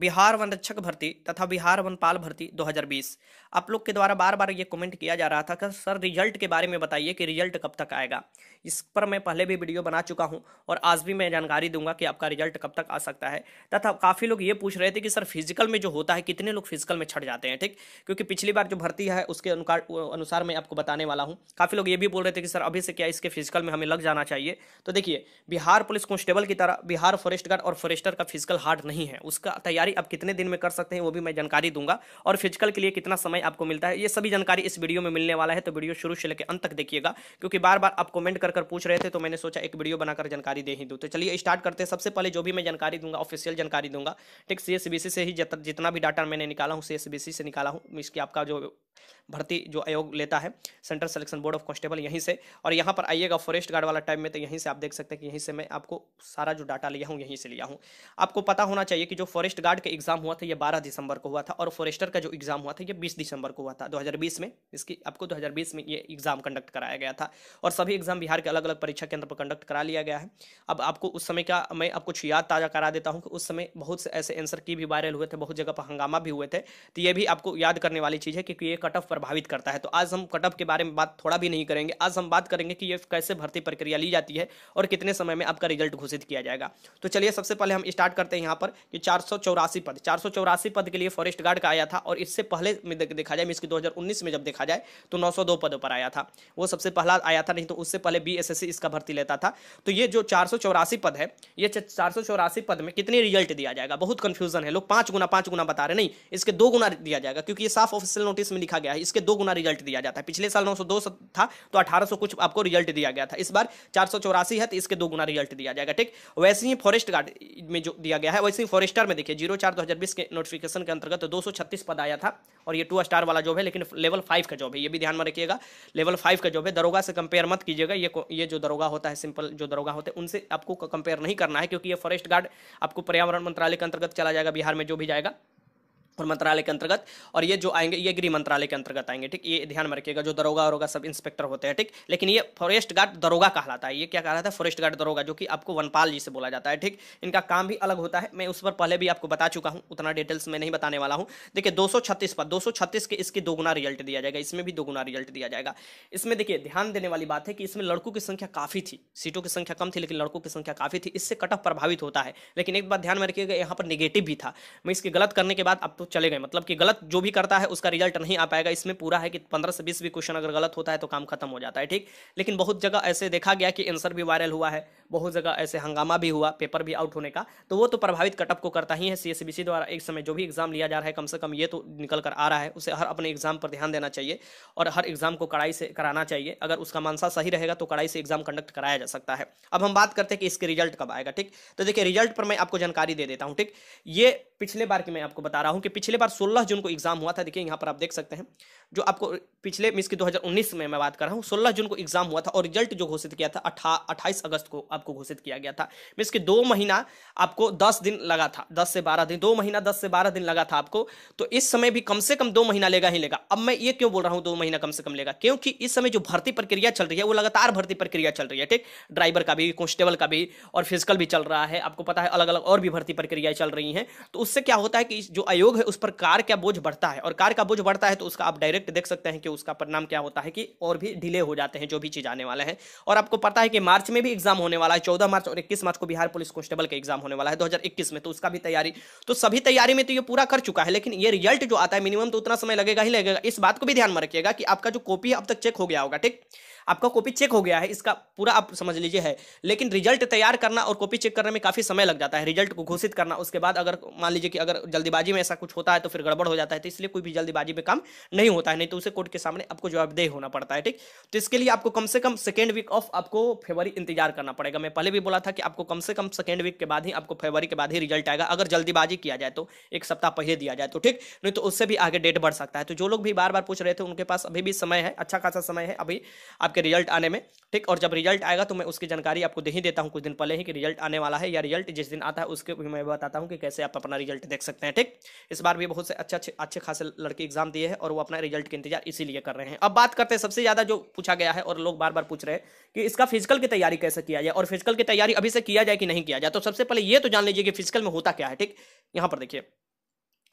Bihar one रक्षक भर्ती तथा बिहार वन पाल भर्ती 2020 आप लोग के द्वारा बार बार ये कमेंट किया जा रहा था कि सर रिजल्ट के बारे में बताइए कि रिजल्ट कब तक आएगा इस पर मैं पहले भी वीडियो बना चुका हूं और आज भी मैं जानकारी दूंगा कि आपका रिजल्ट कब तक आ सकता है तथा काफ़ी लोग ये पूछ रहे थे कि सर फिजिकल में जो होता है कितने लोग फिजिकल में छट जाते हैं ठीक क्योंकि पिछली बार जो भर्ती है उसके अनुसार मैं आपको बताने वाला हूँ काफ़ी लोग ये भी बोल रहे थे कि सर अभी से क्या इसके फिजिकल में हमें लग जाना चाहिए तो देखिए बिहार पुलिस कॉन्स्टेबल की तरह बिहार फॉरेस्ट गार्ड और फॉरेस्टर का फिजिकल हार्ड नहीं है उसका तैयारी तैयारी आप कितने दिन में कर सकते हैं वो भी मैं जानकारी दूंगा और फिजिकल के लिए कितना समय आपको मिलता है ये सभी जानकारी इस वीडियो में मिलने वाला है तो वीडियो शुरू से लेकर अंत तक देखिएगा क्योंकि बार बार आप कमेंट कर कर पूछ रहे थे तो मैंने सोचा एक वीडियो बनाकर जानकारी दे ही दूँ तो चलिए स्टार्ट करते हैं सबसे पहले जो भी मैं जानकारी दूंगा ऑफिशियल जानकारी दूंगा ठीक सी से ही जितना भी डाटा मैंने निकाला हूँ सी से निकाला हूँ इसकी आपका जो भर्ती जो आयोग लेता है central selection board of constable यहीं से और यहाँ पर आइएगा फॉरेस्ट गार्ड वाला टाइम में तो यहीं से आप देख सकते हैं कि यहीं से मैं आपको सारा जो डाटा लिया हूँ यहीं से लिया हूँ आपको पता होना चाहिए कि जो फॉरेस्ट गार्ड का एग्जाम हुआ था ये बारह दिसंबर को हुआ था और फॉरेस्टर का जो एग्जाम हुआ था ये बीस दिसंबर को हुआ था दो में इसकी आपको दो में ये एग्जाम कंडक्ट कराया गया था और सभी एग्जाम बिहार के अलग अलग परीक्षा केंद्र पर कंडक्ट करा लिया गया है अब आपको उस समय का मैं आपको याद ताज़ा करा देता हूँ कि उस समय बहुत से ऐसे आंसर की भी वायरल हुए थे बहुत जगह पर हंगामा भी हुए थे तो ये भी आपको याद करने वाली चीज़ है क्योंकि ये ऑफ़ प्रभावित करता है तो आज हम कट ऑफ के बारे में बात थोड़ा भी नहीं करेंगे आज हम बात करेंगे कि ये कैसे भर्ती प्रक्रिया ली जाती है और कितने समय में आपका रिजल्ट घोषित किया जाएगा तो चलिए सबसे पहले हम स्टार्ट करते हैं यहाँ पर कि चार पद चार पद के लिए फॉरेस्ट गार्ड का आया था और इससे पहले देखा जाए मीस दो में जब देखा जाए तो नौ पदों पर आया था वो सबसे पहला आया था नहीं तो उससे पहले बी इसका भर्ती लेता था तो ये जो चार पद है ये चार पद में कितने रिजल्ट दिया जाएगा बहुत कंफ्यूजन है लोग पांच गुना पांच गुना बता रहे नहीं इसके दो गुना दिया जाएगा क्योंकि ये साफ ऑफिसियल नोटिस में लिखा गया है इसके दो गुना रिजल्ट दिया जाता है पिछले साल नौ था तो अठारह कुछ आपको रिजल्ट दिया गया था इस बार चार है तो इसके दो गुना रिजल्ट दिया जाएगा ठीक वैसे ही फॉरेस्ट गार्ड में जो दिया गया है वैसे ही फॉरेस्टर में देखिए जीरो चार के नोटिफिकेशन के अंतर्गत दो पद आया था और ये टू स्टार वाला जॉब है लेकिन लेवल फाइव का जॉब है ये भी ध्यान में रखिएगा लेवल फाइव का जॉब है दरोगा से कंपेयर मत कीजिएगा ये ये जो दरोगा होता है सिंपल जो दरोगा होते हैं उनसे आपको कंपेयर नहीं करना है क्योंकि ये फॉरेस्ट गार्ड आपको पर्यावरण मंत्रालय के अंतर्गत चला जाएगा बिहार में जो भी जाएगा और मंत्रालय के अंतर्गत और ये जो आएंगे ये गृह मंत्रालय के अंतर्गत आएंगे ठीक ये ध्यान में रखिएगा जो दरोगा और सब इंस्पेक्टर होते हैं ठीक लेकिन ये फॉरेस्ट गार्ड दरोगा कहलाता है ये क्या कहलाता है फॉरेस्ट गार्ड दरोगा जो कि आपको वनपाल जी से बोला जाता है ठीक इनका काम भी अलग होता है मैं उस पर पहले भी आपको बता चुका हूँ उतना डिटेल्स में नहीं बताने वाला हूँ देखिए दो पर दो के इसकी दोगुना रिजल्ट दिया जाएगा इसमें भी दोगुना रिजल्ट दिया जाएगा इसमें देखिए ध्यान देने वाली बात है कि इसमें लड़कों की संख्या काफ़ी थी सीटों की संख्या कम थी लेकिन लड़कों की संख्या काफ़ी थी इससे कटअप प्रभावित होता है लेकिन एक बात ध्यान में रखिएगा यहाँ पर निगेटिव भी था मैं इसके गलत करने के बाद अब तो चले गए मतलब कि गलत जो भी करता है उसका रिजल्ट नहीं आ पाएगा इसमें पूरा है कि पंद्रह से बीस भी क्वेश्चन अगर गलत होता है तो काम खत्म हो जाता है ठीक लेकिन बहुत जगह ऐसे देखा गया कि आंसर भी वायरल हुआ है बहुत जगह ऐसे हंगामा भी हुआ पेपर भी आउट होने का तो वो तो प्रभावित कटअप को करता ही है सी द्वारा एक समय जो भी एग्जाम लिया जा रहा है कम से कम ये तो निकल कर आ रहा है उसे हर अपने एग्जाम पर ध्यान देना चाहिए और हर एग्जाम को कड़ाई से कराना चाहिए अगर उसका मानसा सही रहेगा तो कड़ाई से एग्जाम कंडक्ट कराया जा सकता है अब हम बात करते हैं कि इसके रिजल्ट कब आएगा ठीक तो देखिए रिजल्ट पर मैं आपको जानकारी दे देता हूँ ठीक ये पिछले बार की मैं आपको बता रहा हूँ कि पिछले बार 16 जून को एग्जाम हुआ था देखिए यहाँ पर आप देख सकते हैं जो आपको पिछले मिस की 2019 में मैं बात कर रहा हूँ 16 जून को एग्जाम हुआ था और रिजल्ट जो घोषित किया था अठा अट्ठाईस अगस्त को आपको घोषित किया गया था मिस कि दो महीना आपको दस दिन लगा था दस से बारह दिन दो महीना दस से बारह दिन लगा था आपको तो इस समय भी कम से कम दो महीना लेगा ही लेगा अब मैं ये क्यों बोल रहा हूँ दो महीना कम से कम लेगा क्योंकि इस समय जो भर्ती प्रक्रिया चल रही है वो लगातार भर्ती प्रक्रिया चल रही है ठीक ड्राइवर का भी कॉन्स्टेबल का भी और फिजिकल भी चल रहा है आपको पता है अलग अलग और भी भर्ती प्रक्रिया चल रही है तो उससे क्या होता है कि जो आयोग है उस पर कार का बोझ बढ़ता है और कार का बोझ बढ़ता है तो उसका आप डायरेक्ट देख सकते हैं कि उसका परिणाम क्या होता है कि और भी डिले हो जाते हैं जो भी चीज़ आने वाला है और आपको पता है कि मार्च में भी एग्जाम होने वाला है चौदह मार्च और इक्कीस मार्च को बिहार पुलिस कॉन्स्टेबल का एग्जाम होने वाला है दो में तो उसका भी तैयारी तो सभी तैयारी में तो ये पूरा कर चुका है लेकिन ये रिजल्ट जो आता है मिनिमम तो उतना समय लगेगा ही लगेगा इस बात को भी ध्यान में रखिएगा कि आपका जो कॉपी अब तक चेक हो गया होगा ठीक आपका कॉपी चेक हो गया है इसका पूरा आप समझ लीजिए है लेकिन रिजल्ट तैयार करना और कॉपी चेक करने में काफ़ी समय लग जाता है रिजल्ट को घोषित करना उसके बाद अगर मान लीजिए कि अगर जल्दीबाजी में ऐसा कुछ होता है तो फिर गड़बड़ हो जाता है तो इसलिए कोई भी जल्दीबाजी में काम नहीं होता है नहीं तो उसे कोर्ट के सामने आपको जवाबदेह होना पड़ता है ठीक तो इसके लिए आपको कम से कम सेकेंड वीक ऑफ आपको फेवरी इंतजार करना पड़ेगा मैं पहले भी बोला था कि आपको कम से कम सेकेंड वीक के बाद ही आपको फेवरी के बाद ही रिजल्ट आएगा अगर जल्दीबाजी किया जाए तो एक सप्ताह पहले दिया जाए तो ठीक नहीं तो उससे भी आगे डेट बढ़ सकता है तो जो लोग भी बार बार पूछ रहे थे उनके पास अभी भी समय है अच्छा खासा समय है अभी आप आपके रिजल्ट आने में ठीक और जब रिजल्ट आएगा तो मैं उसकी जानकारी आपको दे ही देता हूँ कुछ दिन पहले ही कि रिजल्ट आने वाला है या रिजल्ट जिस दिन आता है उसके भी मैं बताता हूँ कि कैसे आप अपना रिजल्ट देख सकते हैं ठीक इस बार भी बहुत से अच्छे अच्छे अच्छे खासे लड़के एग्जाम दिए हैं और वो अपना रिजल्ट का इंतजार इसीलिए कर रहे हैं अब बात करते हैं सबसे ज़्यादा जो पूछा गया है और लोग बार बार पूछ रहे हैं कि इसका फिजिकल की तैयारी कैसे किया जाए और फिजिकल की तैयारी अभी से किया जाए कि नहीं किया जाए तो सबसे पहले ये तो जान लीजिए कि फिजिकल में होता क्या है ठीक यहाँ पर देखिए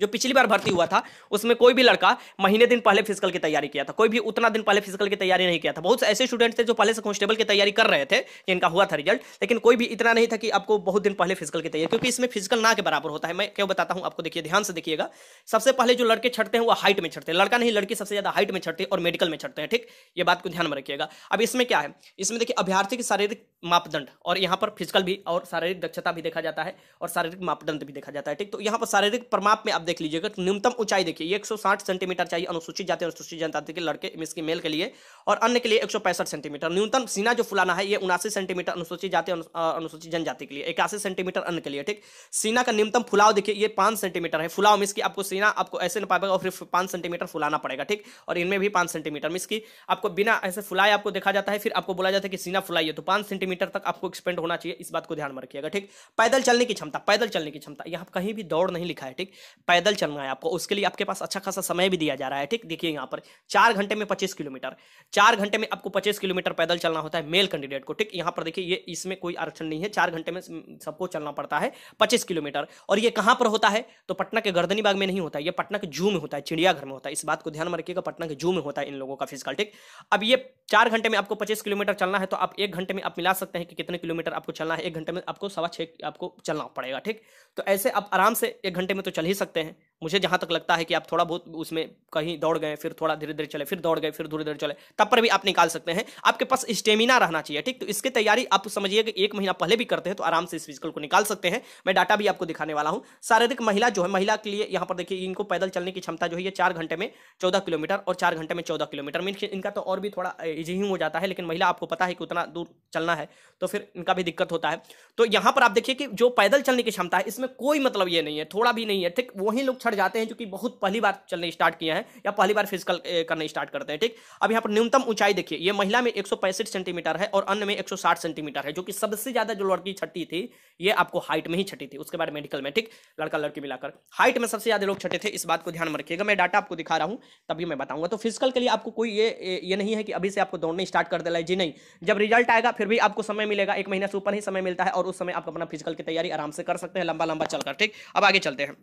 जो पिछली बार भर्ती हुआ था उसमें कोई भी लड़का महीने दिन पहले फिजिकल की तैयारी किया था कोई भी उतना दिन पहले फिजिकल की तैयारी नहीं किया था बहुत से ऐसे स्टूडेंट थे जो पहले से कॉन्स्टेबल की तैयारी कर रहे थे जिनका हुआ था रिजल्ट लेकिन कोई भी इतना नहीं था कि आपको बहुत दिन पहले फिजिकल की तैयारी क्योंकि इसमें फिजिकल ना के बराबर होता है मैं क्यों बताता हूँ आपको देखिए ध्यान से देखिएगा सबसे पहले जो लड़के छटते हैं वो हाइट में छटते हैं लड़का नहीं लड़की सबसे ज्यादा हाइट में छटते और मेडिकल में छटते हैं ठीक ये बात को ध्यान में रखिएगा अब इसमें क्या है इसमें देखिए अभ्यार्थी की शारीरिक मापदंड और यहाँ पर फिजिकल भी और शारीरिक दक्षता भी देखा जाता है और शारीरिक मापदंड भी देखा जाता है ठीक तो यहाँ पर शारीरिक परमाप में आप देख लीजिएगा न्यूनतम ऊंचाई देखिए 160 सेंटीमीटर चाहिए अनुसूचित जाति अनुसूचित जनजाति के लड़के इसकी मेल के लिए और अन्य के लिए एक सेंटीमीटर न्यूनतम सीना जो फुलाना है ये उनासी सेंटीमीटर अनुसूचित जाति अनुसूचित जनजाति के लिए इक्यासी सेंटीमीटर अन्य के लिए ठीक सीना का न्यूनतम फुलाव देखिए ये पांच सेंटीमीटर है फुलाव मिस की आपको सीना आपको ऐसे ना पाएगा और फिर पांच सेंटीमीटर फुलाना पड़ेगा ठीक और इनमें भी पांच सेंटीमीटर मिस की आपको बिना ऐसे फुलाए आपको देखा जाता है फिर आपको बोला जाता है कि सीना फुलाइए तो पांच सेंटीमीटर तक आपको एक्सपेंड होना चाहिए इस बात को ध्यान में रखिएगा ठीक पैदल चलने की क्षमता पैदल चलने की क्षमता यहां कहीं भी दौड़ नहीं लिखा है ठीक पैदल चलना है आपको उसके लिए आपके पास अच्छा खासा समय भी दिया जा रहा है ठीक देखिए यहाँ पर चार घंटे में पच्चीस किलोमीटर चार घंटे में आपको पच्चीस किलोमीटर पैदल चलना होता है मेल कैंडिडेट को ठीक यहाँ पर देखिए ये इसमें कोई आरक्षण नहीं है चार घंटे में सबको चलना पड़ता है पच्चीस किलोमीटर और ये कहाँ पर होता है तो पटना के गर्दनी बाग में नहीं होता है ये पटना के जू में होता है चिड़ियाघर में होता है इस बात को ध्यान में रखिएगा पटना के जू में होता है इन लोगों का फिजिकल ठीक अब ये चार घंटे में आपको पच्चीस किलोमीटर चलना है तो आप एक घंटे में आप मिला सकते हैं कि कितने किलोमीटर आपको चलना है एक घंटे में आपको सवा छः आपको चलना पड़ेगा ठीक तो ऐसे आप आराम से एक घंटे में तो चल ही सकते हैं हैं मुझे जहाँ तक लगता है कि आप थोड़ा बहुत उसमें कहीं दौड़ गए फिर थोड़ा धीरे धीरे चले फिर दौड़ गए फिर धीरे धीरे चले तब पर भी आप निकाल सकते हैं आपके पास स्टेमिना रहना चाहिए ठीक तो इसकी तैयारी आप समझिए कि एक महीना पहले भी करते हैं तो आराम से इस फिजिकल को निकाल सकते हैं मैं डाटा भी आपको दिखाने वाला हूँ शारीरिक महिला जो है महिला के लिए यहाँ पर देखिए इनको पैदल चलने की क्षमता जो है ये चार घंटे में चौदह किलोमीटर और चार घंटे में चौदह किलोमीटर मीन इनका तो और भी थोड़ा ईजी ही हो जाता है लेकिन महिला आपको पता है कि उतना दूर चलना है तो फिर इनका भी दिक्कत होता है तो यहाँ पर आप देखिए कि जो पैदल चलने की क्षमता है इसमें कोई मतलब ये नहीं है थोड़ा भी नहीं है ठीक वही लोग पर जाते हैं क्योंकि बहुत पहली बार चलने स्टार्ट किए हैं या पहली बार फिजिकल करने स्टार्ट करते हैं ठीक अब यहाँ पर न्यूनतम ऊंचाई देखिए ये महिला में एक सेंटीमीटर है और अन्य में एक सेंटीमीटर है जो कि सबसे ज्यादा जो लड़की छठी थी ये आपको हाइट में ही छठी थी उसके बाद मेडिकल में ठीक लड़का लड़की मिलाकर हाइट में सबसे ज्यादा लोग छठे थे इस बात को ध्यान में रखिएगा मैं डाटा आपको दिखा रहा हूँ तभी मैं बताऊंगा तो फिजिकल के लिए आपको कोई ये ये नहीं है कि अभी से आपको दौड़ने स्टार्ट कर देना है जी नहीं जब रिजल्ट आएगा फिर भी आपको समय मिलेगा एक महीना से ऊपर ही समय मिलता है और उस समय आप अपना फिजिकल की तैयारी आराम से कर सकते हैं लंबा लंबा चलकर ठीक अब आगे चलते हैं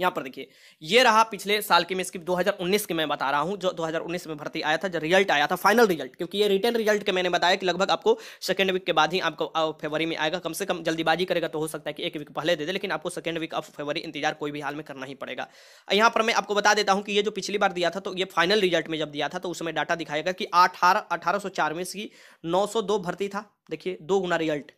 यहाँ पर देखिए ये रहा पिछले साल के मैं स्किप 2019 के मैं बता रहा हूँ जो 2019 में भर्ती आया था जो रिजल्ट आया था फाइनल रिजल्ट क्योंकि ये रिटर्न रिजल्ट के मैंने बताया कि लगभग आपको सेकेंड वीक के बाद ही आपको फेवरी में आएगा कम से कम जल्दीबाजी करेगा तो हो सकता है कि एक वीक पहले दे दे लेकिन आपको सेकेंड वीक ऑफ फेवरी इंतजार कोई भी हाल में करना ही पड़ेगा यहाँ पर मैं आपको बता देता हूँ कि ये जो पिछली बार दिया था तो ये फाइनल रिजल्ट में जब दिया था तो उसमें डाटा दिखाएगा कि अठारह अठारह सौ की नौ भर्ती था देखिए दो गुना रिजल्ट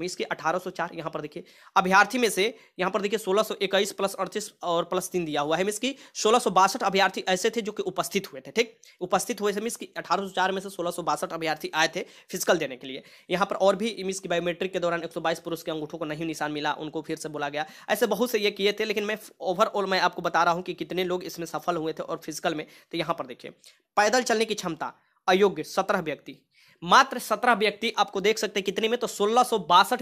में इसके 1804 यहाँ पर देखिए अभ्यार्थी में से यहाँ पर देखिए 1621 प्लस अड़तीस और प्लस तीन दिया हुआ है मीस की सोलह अभ्यार्थी ऐसे थे जो कि उपस्थित हुए थे ठीक उपस्थित हुए थे मीस की अठारह में से सोलह अभ्यार्थी आए थे फिजिकल देने के लिए यहाँ पर और भी मीस की बायोमेट्रिक के दौरान एक पुरुष के अंगूठों को नहीं निशान मिला उनको फिर से बोला गया ऐसे बहुत से ये किए थे लेकिन मैं ओवरऑल मैं आपको बता रहा हूँ कि कितने लोग इसमें सफल हुए थे और फिजिकल में तो यहाँ पर देखिए पैदल चलने की क्षमता अयोग्य सत्रह व्यक्ति मात्र सत्रह व्यक्ति आपको देख सकते हैं कितने में तो सोलह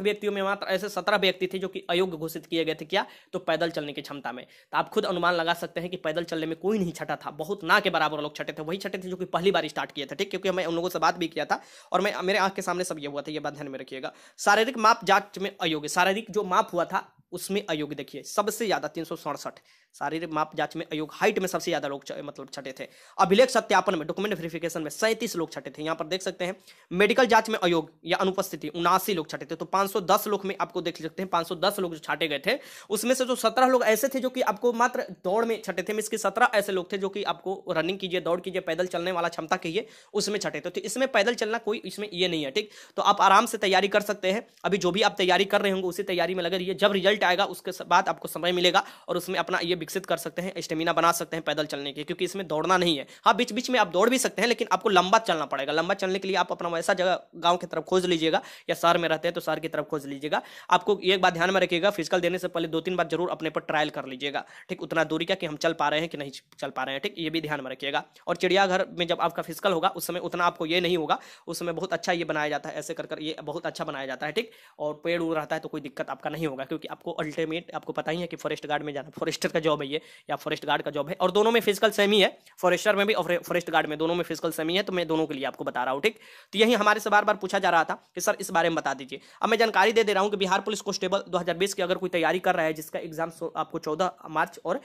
व्यक्तियों में मात्र ऐसे सत्रह व्यक्ति थे जो कि अयोग्य घोषित किए गए थे क्या तो पैदल चलने की क्षमता में तो आप खुद अनुमान लगा सकते हैं कि पैदल चलने में कोई नहीं छटा था बहुत ना के बराबर लोग छटे थे वही छटे थे जो कि पहली बार स्टार्ट किया था ठीक क्योंकि मैं उन लोगों से बात भी किया था और मैं मेरे आंख के सामने सब ये हुआ था ये बात ध्यान में रखिएगा शारीरिक माप जांच में अयोग्य शारीरिक जो माप हुआ था उसमें अयोग्य देखिए सबसे ज्यादा तीन सौ सड़सठ शारीरिक माप जांच में अयोग हाइट में सबसे ज्यादा लोग मतलब छटे थे अभिलेख सत्यापन में डॉक्यूमेंट वेरिफिकेशन में सैंतीस लोग छटे थे यहाँ पर देख सकते हैं मेडिकल जांच में अयोग या अनुपस्थिति उनासी लोग छाटे थे तो 510 लोग में आपको देख सकते हैं 510 लोग जो छाटे गए थे उसमें से जो 17 लोग ऐसे थे जो कि आपको मात्र दौड़ में छटे थे मीन कि 17 ऐसे लोग थे जो कि आपको रनिंग कीजिए दौड़ कीजिए पैदल चलने वाला क्षमता कहिए उसमें छटे थे तो इसमें पैदल चलना कोई इसमें ये नहीं है ठीक तो आप आराम से तैयारी कर सकते हैं अभी जो भी आप तैयारी कर रहे होंगे उसी तैयारी में लगे रहिए जब रिजल्ट आएगा उसके बाद आपको समय मिलेगा और उसमें अपना ये विकसित कर सकते हैं स्टेमिना बना सकते हैं पैदल चलने के क्योंकि इसमें दौड़ना नहीं है हाँ बीच बीच में आप दौड़ भी सकते हैं लेकिन आपको लंबा चलना पड़ेगा लंबा चलने के लिए आप अपना वैसा जगह गांव की तरफ खोज लीजिएगा या शहर में रहते हैं तो शहर की तरफ खोज लीजिएगा आपको एक बात ध्यान में रखिएगा फिजिकल देने से पहले दो तीन बार जरूर अपने पर ट्रायल कर लीजिएगा ठीक उतना दूरी का कि हम चल पा रहे हैं कि नहीं चल पा रहे हैं ठीक ये भी ध्यान में रखिएगा और चिड़ियाघर में जब आपका फिजिकल होगा उस समय उतना आपको ये नहीं होगा उस समय बहुत अच्छा ये बनाया जाता है ऐसे कर कर ये बहुत अच्छा बनाया जाता है ठीक और पेड़ उड़ रहता है तो कोई दिक्कत आपका नहीं होगा क्योंकि आपको अल्टीमेट आपको पता ही है कि फॉरेस्ट गार्ड में जाना फॉरेस्टर का जॉब है ये या फॉरेस्ट गार्ड का जॉब है और दोनों में फिजिकल सेम ही है फॉरेस्टर में भी और फॉरेस्ट गार्ड में दोनों में फिजिकल सेम ही है तो मैं दोनों के लिए आपको बता रहा हूँ ठीक तो यही हमारे से बार बार पूछा जा रहा था कि सर इस बारे में बता दीजिए अब मैं जानकारी दे दे रहा हूँ कि बिहार पुलिस कॉन्स्टेबल दो की अगर कोई तैयारी कर रहा है जिसका एग्जाम आपको चौदह मार्च और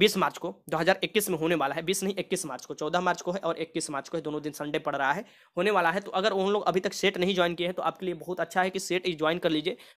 20 मार्च को 2021 में होने वाला है 20 नहीं 21 मार्च को 14 मार्च को है और 21 मार्च को है दोनों दिन संडे पड़ रहा है होने वाला है तो अगर उन लोग अभी तक सेट नहीं ज्वाइन किए हैं तो आपके लिए बहुत अच्छा है कि सेट ज्वाइन कर लीजिए